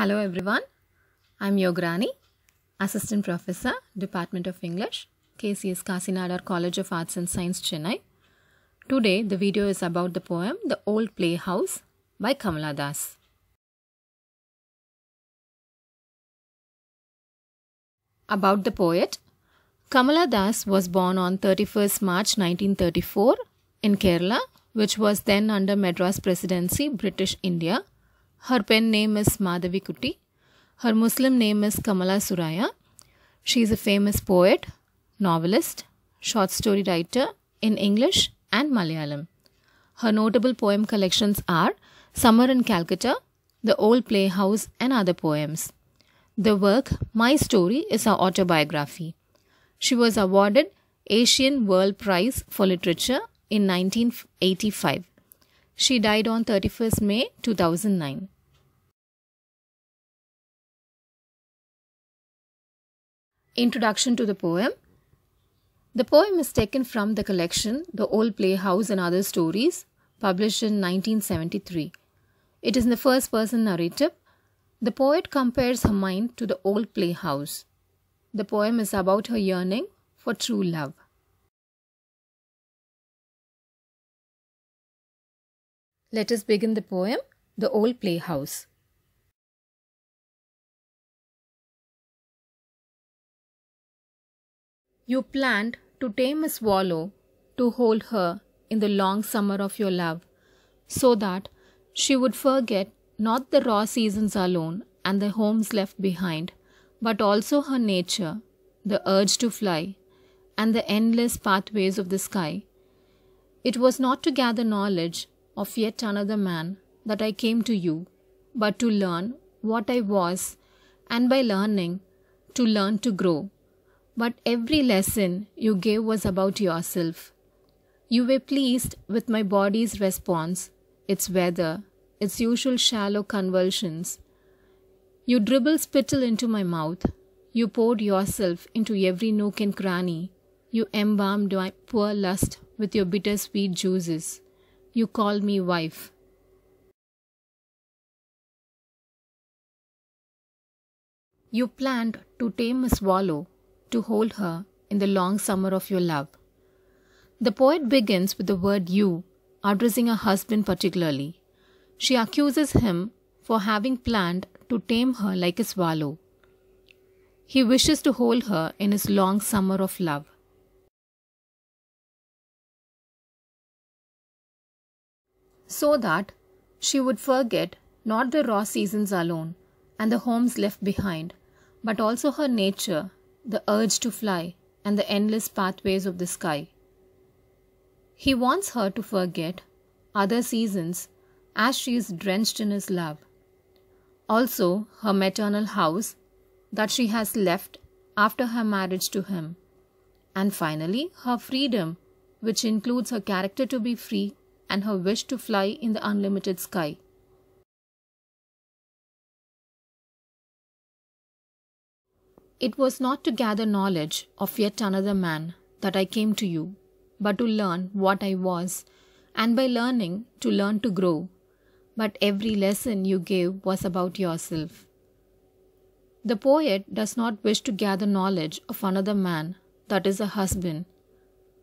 Hello everyone, I'm Yograni, Assistant Professor, Department of English, KCS Kasinadar College of Arts and Science, Chennai. Today the video is about the poem The Old Playhouse by Kamala Das. About the poet, Kamala Das was born on 31st March 1934 in Kerala, which was then under Madras Presidency, British India. Her pen name is Madhavi Kuti. Her Muslim name is Kamala Suraya. She is a famous poet, novelist, short story writer in English and Malayalam. Her notable poem collections are Summer in Calcutta, The Old Playhouse, and other poems. The work My Story is her autobiography. She was awarded Asian World Prize for Literature in 1985. She died on 31st May 2009. Introduction to the poem. The poem is taken from the collection The Old Playhouse and Other Stories, published in 1973. It is in the first person narrative. The poet compares her mind to the old playhouse. The poem is about her yearning for true love. Let us begin the poem, The Old Playhouse. You planned to tame a swallow, to hold her in the long summer of your love, so that she would forget not the raw seasons alone and the homes left behind, but also her nature, the urge to fly, and the endless pathways of the sky. It was not to gather knowledge of yet another man that I came to you, but to learn what I was, and by learning, to learn to grow. But every lesson you gave was about yourself. You were pleased with my body's response, its weather, its usual shallow convulsions. You dribbled spittle into my mouth. You poured yourself into every nook and cranny. You embalmed my poor lust with your bitter sweet juices you call me wife. You planned to tame a swallow to hold her in the long summer of your love. The poet begins with the word you, addressing her husband particularly. She accuses him for having planned to tame her like a swallow. He wishes to hold her in his long summer of love. so that she would forget not the raw seasons alone and the homes left behind, but also her nature, the urge to fly, and the endless pathways of the sky. He wants her to forget other seasons as she is drenched in his love. Also, her maternal house that she has left after her marriage to him. And finally, her freedom, which includes her character to be free and her wish to fly in the unlimited sky. It was not to gather knowledge of yet another man that I came to you, but to learn what I was, and by learning, to learn to grow. But every lesson you gave was about yourself. The poet does not wish to gather knowledge of another man, that is, a husband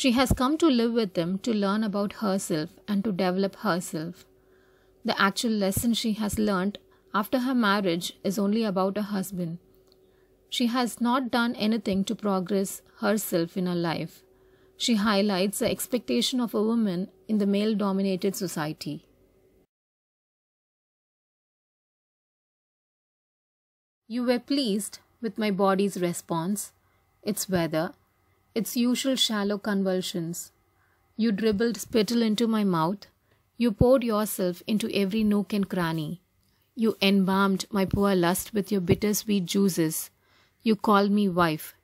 she has come to live with him to learn about herself and to develop herself. The actual lesson she has learnt after her marriage is only about her husband. She has not done anything to progress herself in her life. She highlights the expectation of a woman in the male dominated society. You were pleased with my body's response, its weather, its usual shallow convulsions. You dribbled spittle into my mouth. You poured yourself into every nook and cranny. You embalmed my poor lust with your bittersweet juices. You called me wife.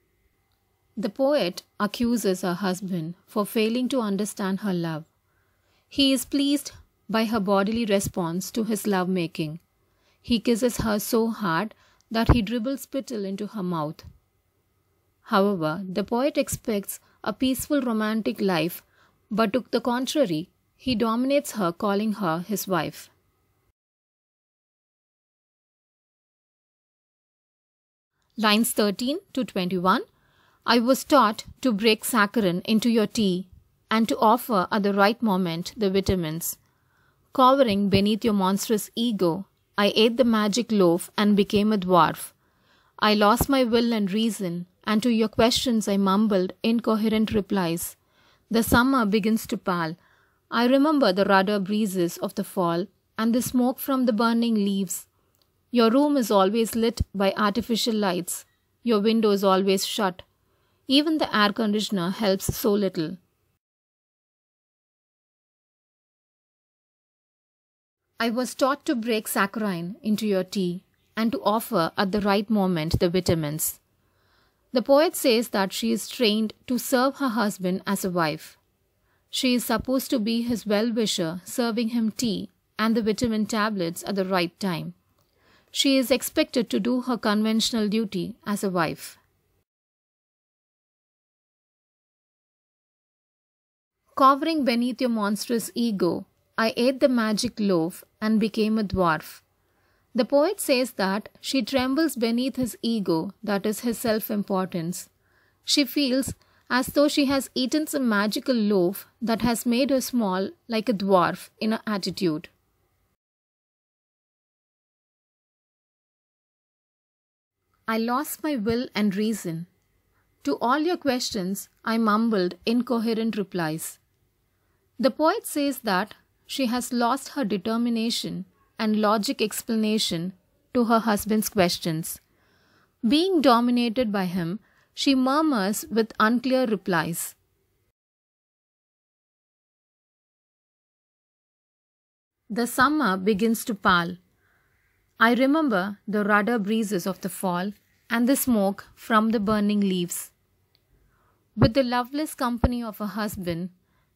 The poet accuses her husband for failing to understand her love. He is pleased by her bodily response to his love making. He kisses her so hard that he dribbles spittle into her mouth. However, the poet expects a peaceful romantic life, but to the contrary, he dominates her, calling her his wife. Lines 13 to 21 I was taught to break saccharin into your tea and to offer at the right moment the vitamins. Cowering beneath your monstrous ego, I ate the magic loaf and became a dwarf. I lost my will and reason and to your questions I mumbled incoherent replies. The summer begins to pall. I remember the rudder breezes of the fall and the smoke from the burning leaves. Your room is always lit by artificial lights. Your window is always shut. Even the air conditioner helps so little. I was taught to break saccharine into your tea and to offer at the right moment the vitamins. The poet says that she is trained to serve her husband as a wife. She is supposed to be his well wisher, serving him tea and the vitamin tablets at the right time. She is expected to do her conventional duty as a wife. Cowering beneath your monstrous ego, I ate the magic loaf and became a dwarf. The poet says that she trembles beneath his ego, that is, his self importance. She feels as though she has eaten some magical loaf that has made her small, like a dwarf, in her attitude. I lost my will and reason. To all your questions, I mumbled incoherent replies. The poet says that she has lost her determination and logic explanation to her husband's questions. Being dominated by him, she murmurs with unclear replies. The summer begins to pall. I remember the rudder breezes of the fall and the smoke from the burning leaves. With the loveless company of her husband,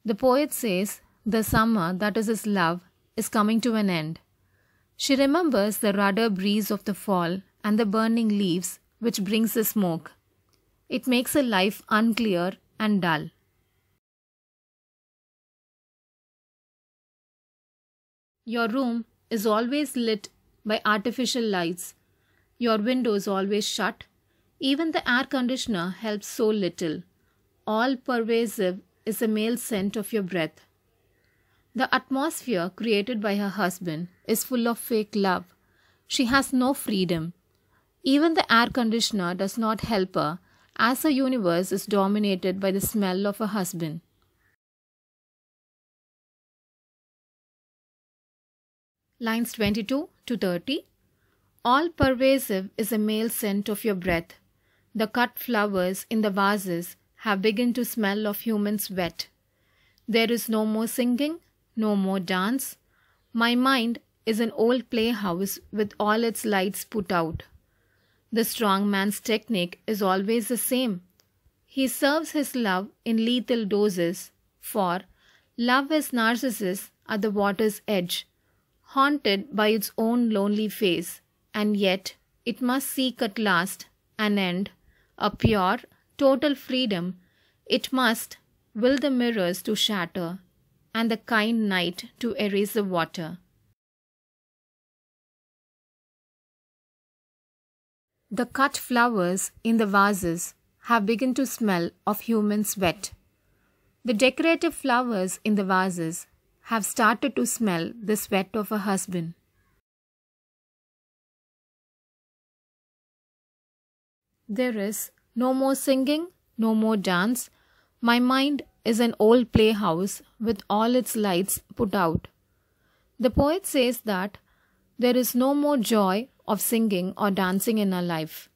the poet says the summer that is his love is coming to an end. She remembers the rudder breeze of the fall and the burning leaves, which brings the smoke. It makes her life unclear and dull. Your room is always lit by artificial lights. Your windows always shut. Even the air conditioner helps so little. All pervasive is the male scent of your breath. The atmosphere created by her husband is full of fake love. She has no freedom. Even the air conditioner does not help her as her universe is dominated by the smell of her husband. Lines 22 to 30 All pervasive is the male scent of your breath. The cut flowers in the vases have begun to smell of human sweat. There is no more singing, no more dance. My mind is an old playhouse with all its lights put out. The strong man's technique is always the same. He serves his love in lethal doses, for love is narcissus at the water's edge, haunted by its own lonely face, and yet it must seek at last an end, a pure, total freedom. It must will the mirrors to shatter and the kind night to erase the water. The cut flowers in the vases have begun to smell of human sweat. The decorative flowers in the vases have started to smell the sweat of a husband. There is no more singing, no more dance. My mind is an old playhouse with all its lights put out. The poet says that there is no more joy of singing or dancing in her life.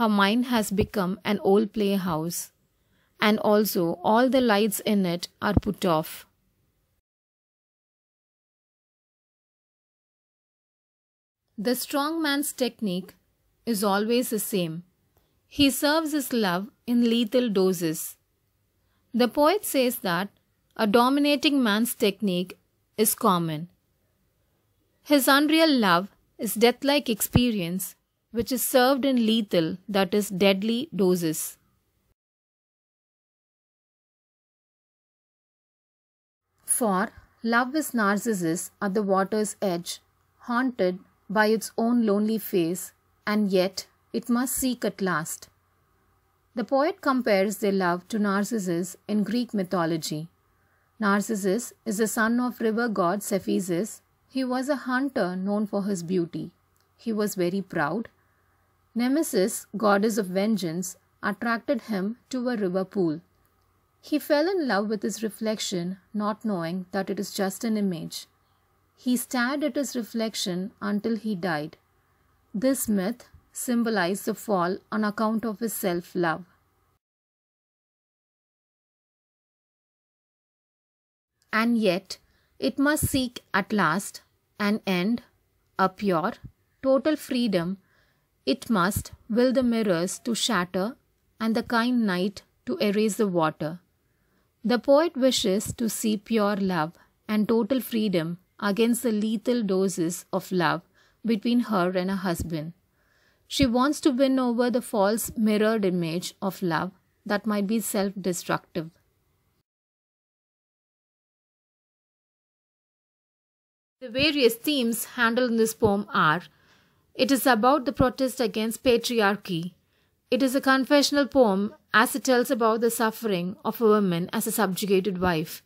Her mind has become an old playhouse, and also all the lights in it are put off. The strong man's technique is always the same. He serves his love in lethal doses. The poet says that a dominating man's technique is common. His unreal love is death-like experience which is served in lethal, that is, deadly doses. For love is narcissus at the water's edge, haunted by its own lonely face, and yet it must seek at last. The poet compares their love to Narcissus in Greek mythology. Narcissus is the son of river god Cephisus. He was a hunter known for his beauty. He was very proud. Nemesis, goddess of vengeance, attracted him to a river pool. He fell in love with his reflection, not knowing that it is just an image. He stared at his reflection until he died. This myth symbolized the fall on account of his self love. And yet, it must seek at last an end, a pure, total freedom. It must will the mirrors to shatter and the kind night to erase the water. The poet wishes to see pure love and total freedom against the lethal doses of love between her and her husband. She wants to win over the false mirrored image of love that might be self destructive. The various themes handled in this poem are It is about the protest against patriarchy. It is a confessional poem as it tells about the suffering of a woman as a subjugated wife.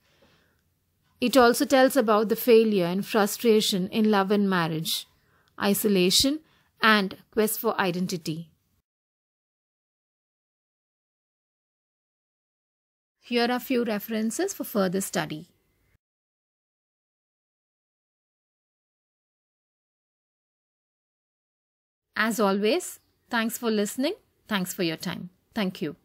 It also tells about the failure and frustration in love and marriage, isolation, and quest for identity. Here are a few references for further study. As always, thanks for listening. Thanks for your time. Thank you.